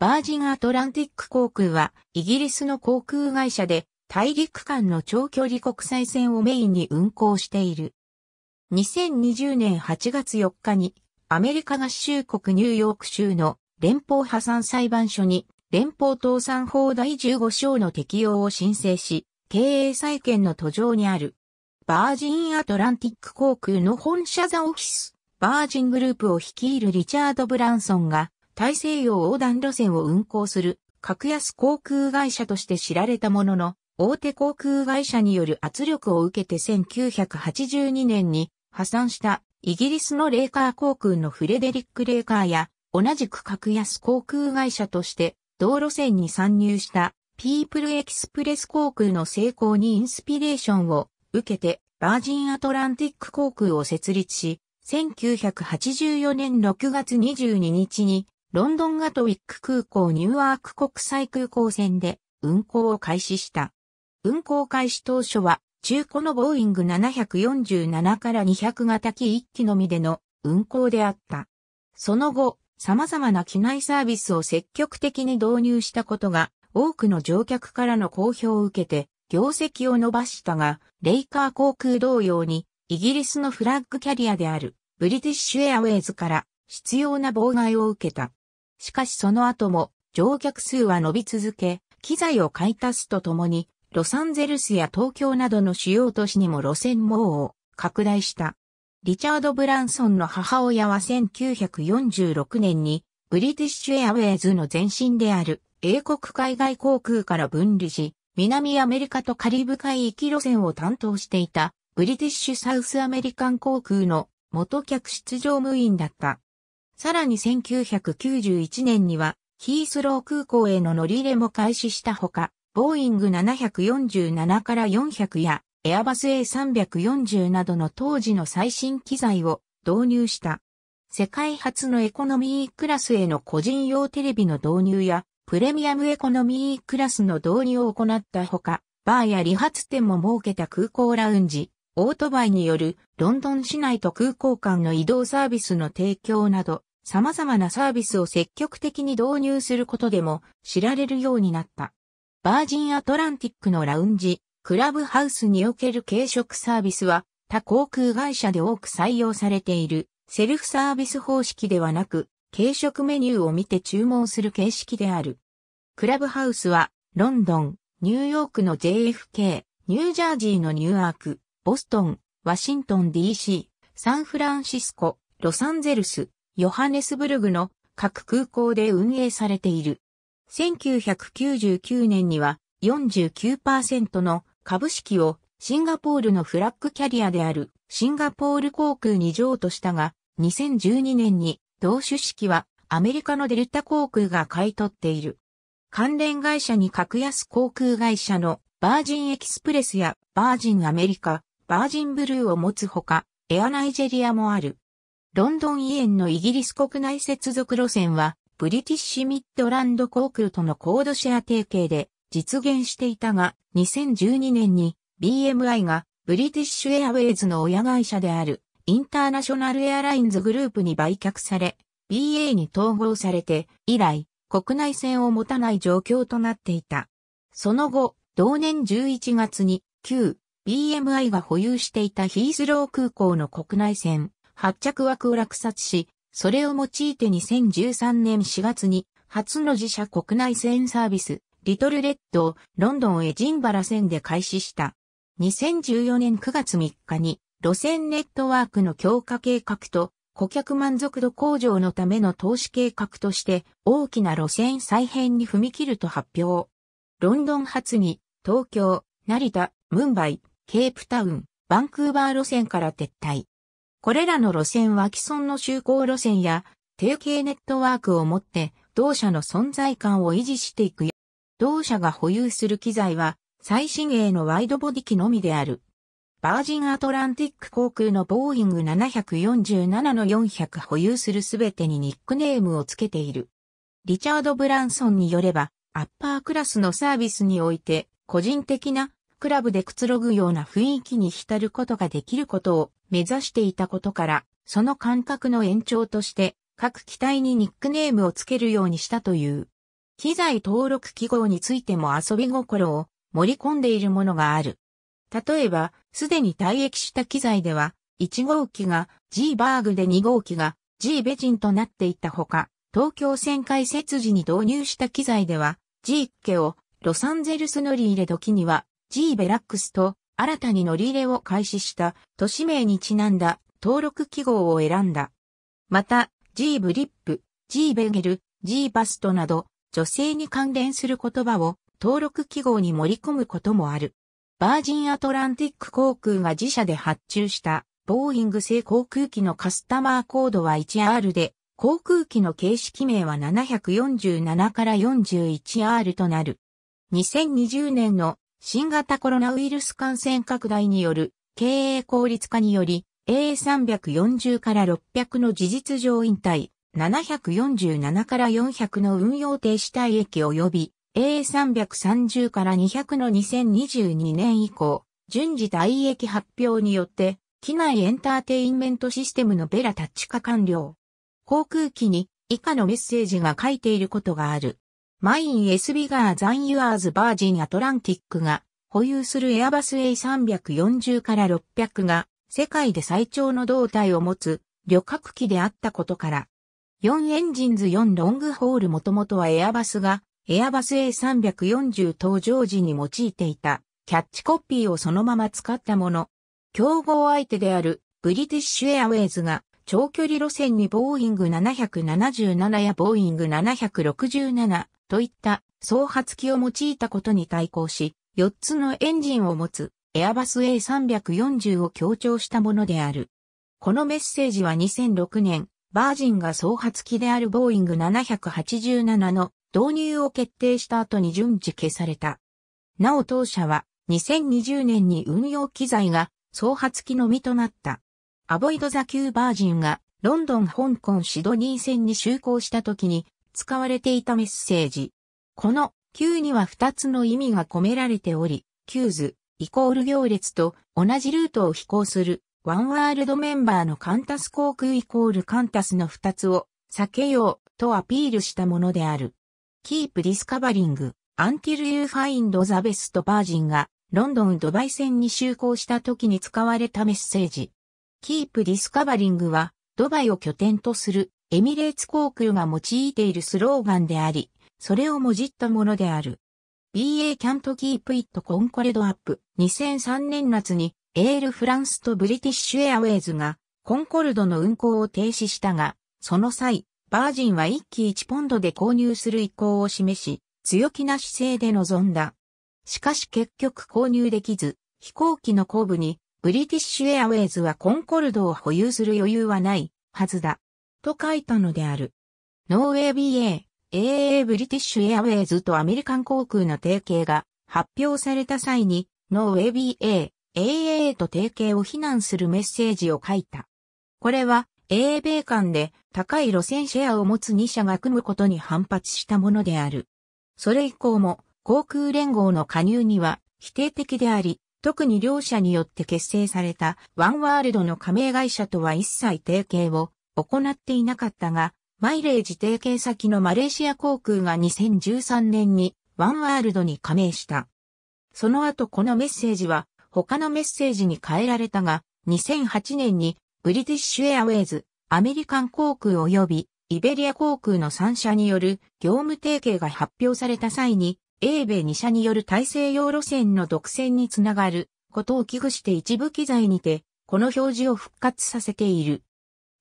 バージンアトランティック航空は、イギリスの航空会社で、大陸間の長距離国際線をメインに運航している。2020年8月4日に、アメリカ合衆国ニューヨーク州の連邦破産裁判所に、連邦倒産法第15章の適用を申請し、経営再建の途上にある。バージンアトランティック航空の本社ザオフィス、バージングループを率いるリチャード・ブランソンが、大西洋横断路線を運行する格安航空会社として知られたものの、大手航空会社による圧力を受けて1982年に破産したイギリスのレーカー航空のフレデリック・レーカーや同じく格安航空会社として道路線に参入したピープルエキスプレス航空の成功にインスピレーションを受けてバージンアトランティック航空を設立し、1984年6月22日にロンドンガトウィック空港ニューワーク国際空港線で運航を開始した。運航開始当初は中古のボーイング747から200型機1機のみでの運航であった。その後、様々な機内サービスを積極的に導入したことが多くの乗客からの好評を受けて業績を伸ばしたが、レイカー航空同様にイギリスのフラッグキャリアであるブリティッシュエアウェイズから必要な妨害を受けた。しかしその後も乗客数は伸び続け、機材を買い足すとともに、ロサンゼルスや東京などの主要都市にも路線網を拡大した。リチャード・ブランソンの母親は1946年にブリティッシュエアウェイズの前身である英国海外航空から分離し、南アメリカとカリブ海域路線を担当していたブリティッシュサウスアメリカン航空の元客室乗務員だった。さらに1991年には、ヒースロー空港への乗り入れも開始したほか、ボーイング747から400や、エアバス A340 などの当時の最新機材を導入した。世界初のエコノミークラスへの個人用テレビの導入や、プレミアムエコノミークラスの導入を行ったほか、バーや理髪店も設けた空港ラウンジ、オートバイによるロンドン市内と空港間の移動サービスの提供など、様々なサービスを積極的に導入することでも知られるようになった。バージンアトランティックのラウンジ、クラブハウスにおける軽食サービスは他航空会社で多く採用されているセルフサービス方式ではなく軽食メニューを見て注文する形式である。クラブハウスはロンドン、ニューヨークの JFK、ニュージャージーのニューアーク、ボストン、ワシントン DC、サンフランシスコ、ロサンゼルス、ヨハネスブルグの各空港で運営されている。1999年には49%の株式をシンガポールのフラッグキャリアであるシンガポール航空に譲渡したが、2012年に同種式はアメリカのデルタ航空が買い取っている。関連会社に格安航空会社のバージンエキスプレスやバージンアメリカ、バージンブルーを持つほか、エアナイジェリアもある。ロンドンイエンのイギリス国内接続路線は、ブリティッシュミッドランド航空とのコードシェア提携で実現していたが、2012年に BMI がブリティッシュエアウェイズの親会社であるインターナショナルエアラインズグループに売却され、BA に統合されて以来、国内線を持たない状況となっていた。その後、同年11月に旧 BMI が保有していたヒースロー空港の国内線発着枠を落札し、それを用いて2013年4月に、初の自社国内線サービス、リトルレッドをロンドンエジンバラ線で開始した。2014年9月3日に、路線ネットワークの強化計画と、顧客満足度向上のための投資計画として、大きな路線再編に踏み切ると発表。ロンドン発に、東京、成田、ムンバイ、ケープタウン、バンクーバー路線から撤退。これらの路線は既存の就航路線や定型ネットワークをもって同社の存在感を維持していく同社が保有する機材は最新鋭のワイドボディ機のみである。バージンアトランティック航空のボーイング747の400保有するすべてにニックネームをつけている。リチャード・ブランソンによれば、アッパークラスのサービスにおいて、個人的なクラブでくつろぐような雰囲気に浸ることができることを目指していたことから、その感覚の延長として、各機体にニックネームをつけるようにしたという。機材登録記号についても遊び心を盛り込んでいるものがある。例えば、すでに退役した機材では、1号機が G バーグで2号機が G ベジンとなっていたほか、東京旋回設時に導入した機材では、G ッケをロサンゼルス乗り入れ時には G ベラックスと新たに乗り入れを開始した都市名にちなんだ登録記号を選んだ。また、G ブリップ、G ベゲル、G バストなど、女性に関連する言葉を登録記号に盛り込むこともある。バージンアトランティック航空が自社で発注したボーイング製航空機のカスタマーコードは 1R で、航空機の形式名は747から 41R となる。2020年の新型コロナウイルス感染拡大による経営効率化により A340 から600の事実上引退、747から400の運用停止退役及び A330 から200の2022年以降、順次退役発表によって、機内エンターテインメントシステムのベラタッチ化完了。航空機に以下のメッセージが書いていることがある。マイン・エスビガー・ザン・ユアーズ・バージン・アトランティックが保有するエアバス A340 から600が世界で最長の胴体を持つ旅客機であったことから、4エンジンズ4ロングホールもともとはエアバスがエアバス A340 登場時に用いていたキャッチコピーをそのまま使ったもの。競合相手であるブリティッシュエアウェイズが長距離路線にボーイング777やボーイング767、といった総発機を用いたことに対抗し、4つのエンジンを持つエアバス A340 を強調したものである。このメッセージは2006年、バージンが総発機であるボーイング787の導入を決定した後に順次消された。なお当社は2020年に運用機材が総発機のみとなった。アボイド・ザ・キューバージンがロンドン・香港・シドニー線に就航した時に使われていたメッセージ。この Q には2つの意味が込められており、Q 図イコール行列と同じルートを飛行するワンワールドメンバーのカンタス航空イコールカンタスの2つを避けようとアピールしたものである。Keep Discovering Until You Find the Best Virgin がロンドンドバイ線に就航した時に使われたメッセージ。Keep Discovering はドバイを拠点とするエミレーツ航空が用いているスローガンであり、それをもじったものである。BA Can't Keep It Concord Up 2003年夏にエールフランスとブリティッシュエアウェイズがコンコルドの運航を停止したが、その際、バージンは1機1ポンドで購入する意向を示し、強気な姿勢で臨んだ。しかし結局購入できず、飛行機の後部にブリティッシュエアウェイズはコンコルドを保有する余裕はないはずだ。と書いたのである。ノーウェー BA、AA ブリティッシュエアウェイズとアメリカン航空の提携が発表された際に、ノーウェー BA、AA と提携を非難するメッセージを書いた。これは、英米間で高い路線シェアを持つ2社が組むことに反発したものである。それ以降も航空連合の加入には否定的であり、特に両社によって結成されたワンワールドの加盟会社とは一切提携を行っていなかったが、マイレージ提携先のマレーシア航空が2013年にワンワールドに加盟した。その後このメッセージは他のメッセージに変えられたが、2008年にブリティッシュエアウェイズ、アメリカン航空及びイベリア航空の3社による業務提携が発表された際に、英米2社による大西洋路線の独占につながることを危惧して一部機材にて、この表示を復活させている。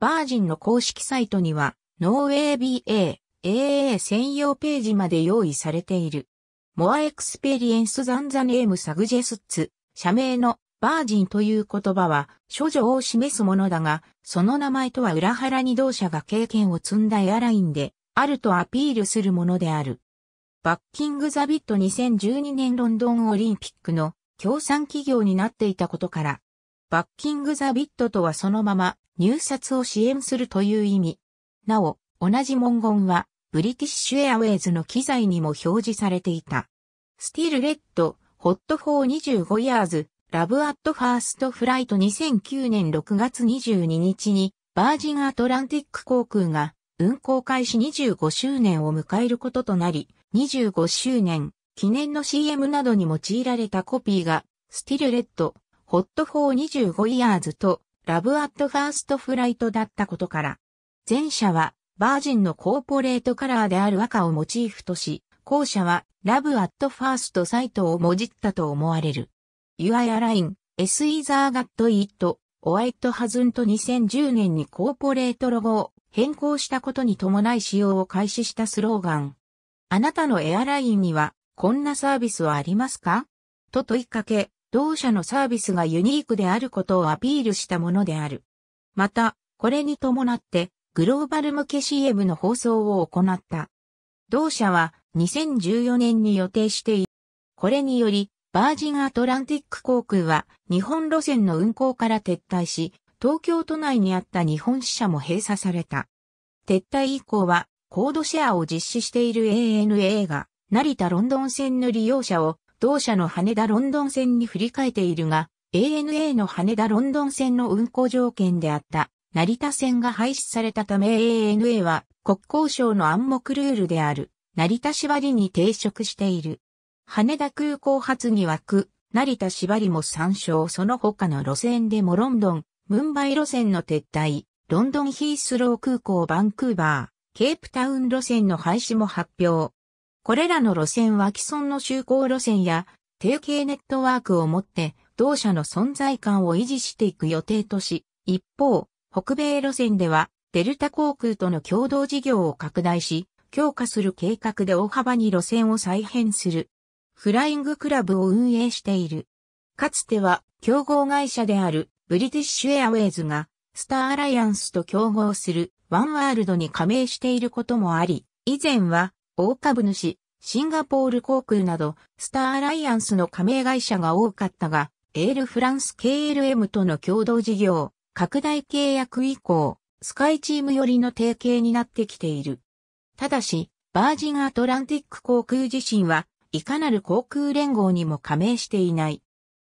バージンの公式サイトには、ノー ABA、AA 専用ページまで用意されている。モアエクスペリエンスザンザネームサグジェスツ、社名のバージンという言葉は、諸女を示すものだが、その名前とは裏腹に同社が経験を積んだエアラインで、あるとアピールするものである。バッキングザビット2012年ロンドンオリンピックの協賛企業になっていたことから、バッキングザビットとはそのまま入札を支援するという意味。なお、同じ文言は、ブリティッシュエアウェイズの機材にも表示されていた。スティールレッド、ホットフォー25ヤーズ、ラブアットファーストフライト2009年6月22日に、バージンアトランティック航空が、運航開始25周年を迎えることとなり、25周年、記念の CM などに用いられたコピーが、スティルレッド、ホットフォー25イヤーズと、ラブアットファーストフライトだったことから、前者はバージンのコーポレートカラーである赤をモチーフとし、後者はラブアットファーストサイトをもじったと思われる。You are Align, S is a got it, イ h i t e h a s 2010年にコーポレートロゴを変更したことに伴い使用を開始したスローガン。あなたのエアラインにはこんなサービスはありますかと問いかけ、同社のサービスがユニークであることをアピールしたものである。また、これに伴って、グローバル向け CM の放送を行った。同社は2014年に予定している。これにより、バージンアトランティック航空は日本路線の運航から撤退し、東京都内にあった日本支社も閉鎖された。撤退以降は、コードシェアを実施している ANA が、成田ロンドン線の利用者を同社の羽田ロンドン線に振り替えているが、ANA の羽田ロンドン線の運行条件であった成田線が廃止されたため ANA は国交省の暗黙ルールである成田縛りに抵触している。羽田空港発に惑。成田縛りも参照その他の路線でもロンドン、ムンバイ路線の撤退、ロンドンヒースロー空港バンクーバー、ケープタウン路線の廃止も発表。これらの路線は既存の就航路線や提携ネットワークをもって同社の存在感を維持していく予定とし、一方、北米路線ではデルタ航空との共同事業を拡大し、強化する計画で大幅に路線を再編する。フライングクラブを運営している。かつては競合会社であるブリティッシュエアウェイズがスターアライアンスと競合するワンワールドに加盟していることもあり、以前は大株主、シンガポール航空など、スターアライアンスの加盟会社が多かったが、エールフランス KLM との共同事業、拡大契約以降、スカイチーム寄りの提携になってきている。ただし、バージンアトランティック航空自身は、いかなる航空連合にも加盟していない。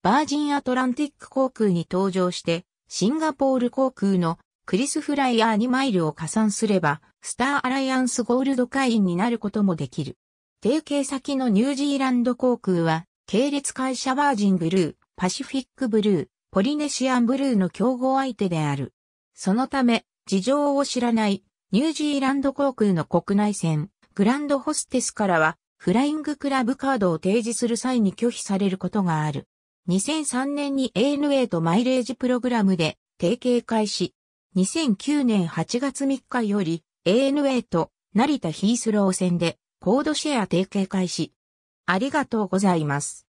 バージンアトランティック航空に登場して、シンガポール航空のクリスフライヤー2マイルを加算すれば、スターアライアンスゴールド会員になることもできる。提携先のニュージーランド航空は、系列会社バージンブルー、パシフィックブルー、ポリネシアンブルーの競合相手である。そのため、事情を知らないニュージーランド航空の国内線、グランドホステスからは、フライングクラブカードを提示する際に拒否されることがある。2003年に ANA とマイレージプログラムで提携開始。2009年8月3日より ANA と成田ヒースロー線でコードシェア提携開始。ありがとうございます。